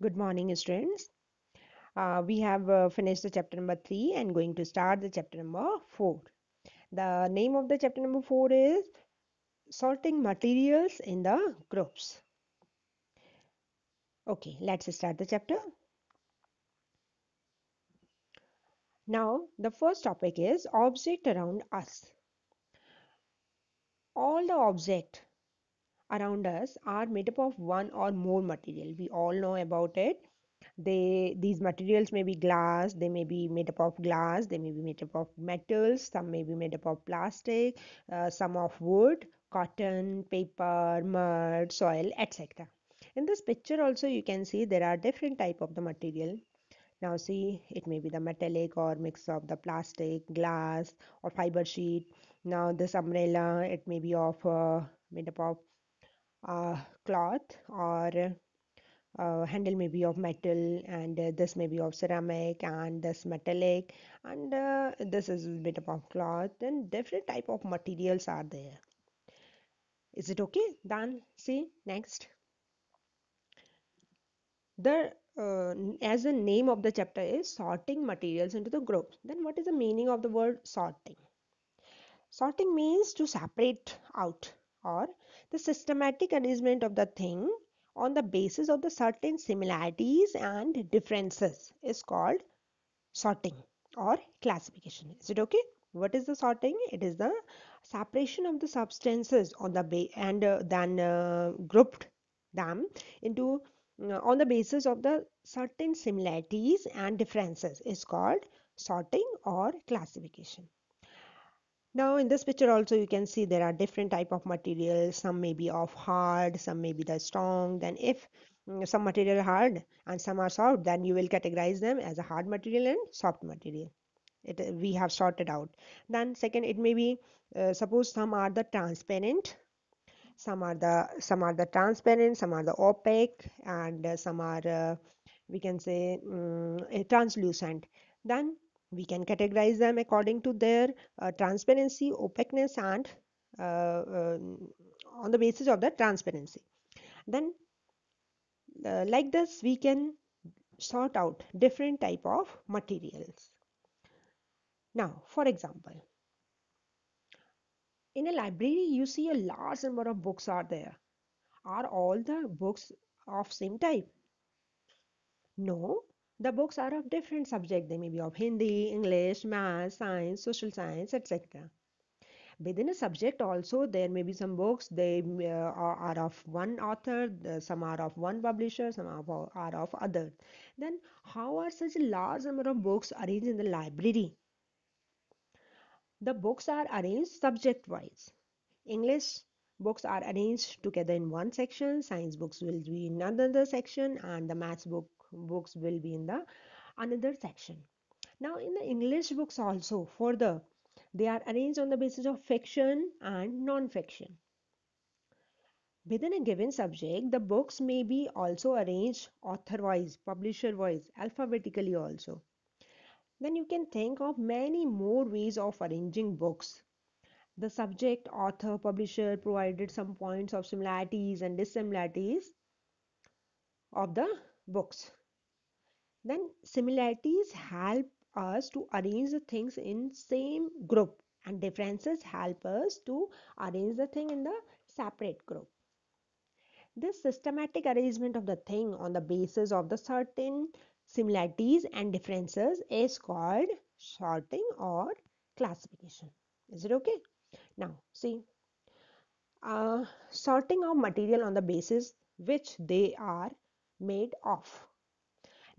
Good morning, students. Uh, we have uh, finished the chapter number 3 and going to start the chapter number 4. The name of the chapter number 4 is Sorting Materials in the Groups. Okay, let's start the chapter. Now, the first topic is Object Around Us. All the object around us are made up of one or more material we all know about it they these materials may be glass they may be made up of glass they may be made up of metals some may be made up of plastic uh, some of wood cotton paper mud soil etc in this picture also you can see there are different type of the material now see it may be the metallic or mix of the plastic glass or fiber sheet now this umbrella it may be of uh, made up of uh, cloth or uh, handle may be of metal and uh, this may be of ceramic and this metallic and uh, this is made of cloth then different type of materials are there is it okay then see next the uh, as the name of the chapter is sorting materials into the groups then what is the meaning of the word sorting sorting means to separate out or the systematic arrangement of the thing on the basis of the certain similarities and differences is called sorting or classification is it okay what is the sorting it is the separation of the substances on the ba- and uh, then uh, grouped them into uh, on the basis of the certain similarities and differences is called sorting or classification now in this picture also you can see there are different type of materials some may be of hard some may be the strong then if mm, some material hard and some are soft then you will categorize them as a hard material and soft material it we have sorted out then second it may be uh, suppose some are the transparent some are the some are the transparent some are the opaque and uh, some are uh, we can say um, translucent then we can categorize them according to their uh, transparency opaqueness and uh, um, on the basis of the transparency then uh, like this we can sort out different type of materials now for example in a library you see a large number of books are there are all the books of same type no the books are of different subjects. They may be of Hindi, English, Math, Science, Social Science, etc. Within a subject also there may be some books. They uh, are of one author, some are of one publisher, some are of other. Then how are such a large number of books arranged in the library? The books are arranged subject wise. English books are arranged together in one section, science books will be in another section, and the maths book books will be in the another section now in the english books also further they are arranged on the basis of fiction and non-fiction within a given subject the books may be also arranged author wise publisher wise alphabetically also then you can think of many more ways of arranging books the subject author publisher provided some points of similarities and dissimilarities of the books then similarities help us to arrange the things in same group and differences help us to arrange the thing in the separate group this systematic arrangement of the thing on the basis of the certain similarities and differences is called sorting or classification is it okay now see uh, sorting of material on the basis which they are made of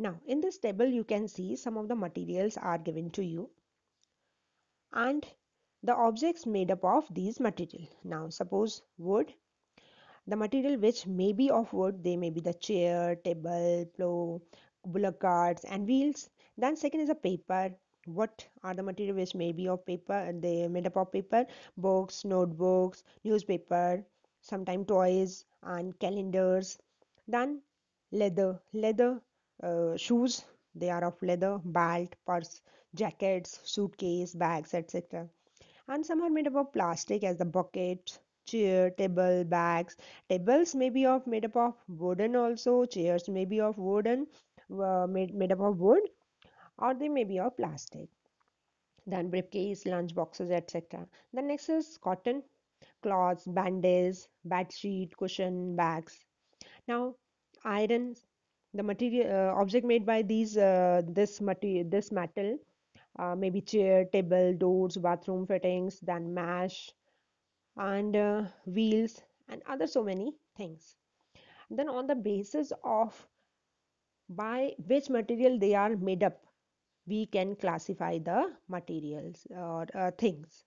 now in this table you can see some of the materials are given to you and the objects made up of these material. Now suppose wood, the material which may be of wood, they may be the chair, table, pillow, bullock carts and wheels. Then second is a paper. What are the material which may be of paper? They made up of paper, books, notebooks, newspaper, sometime toys and calendars. Then leather. Leather uh, shoes they are of leather belt purse jackets suitcase bags etc and some are made up of plastic as the bucket chair table bags tables may be of made up of wooden also chairs may be of wooden uh, made, made up of wood or they may be of plastic then briefcase lunch boxes etc the next is cotton cloths bandages bed sheet cushion bags now iron the material uh, object made by these uh, this material this metal uh, maybe chair table doors bathroom fittings then mesh and wheels and other so many things then on the basis of by which material they are made up we can classify the materials or uh, things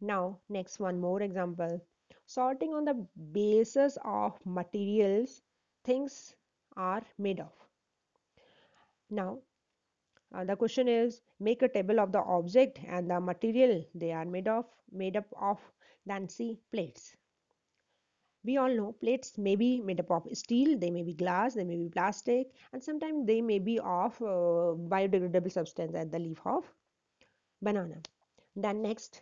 now next one more example sorting on the basis of materials things are made of. Now, uh, the question is make a table of the object and the material they are made of, made up of, then see plates. We all know plates may be made up of steel, they may be glass, they may be plastic, and sometimes they may be of uh, biodegradable substance at the leaf of banana. Then next,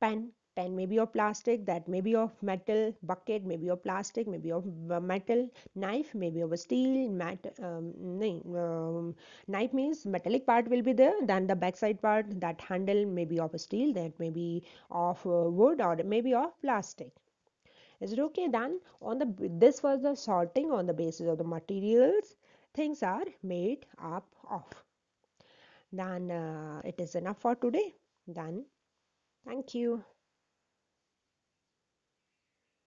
pen, pan may be of plastic that may be of metal bucket may be of plastic may be of metal knife may be of steel mat um, um, knife means metallic part will be there then the backside part that handle may be of steel that may be of uh, wood or maybe of plastic is it okay then on the this was the sorting on the basis of the materials things are made up of then uh, it is enough for today then thank you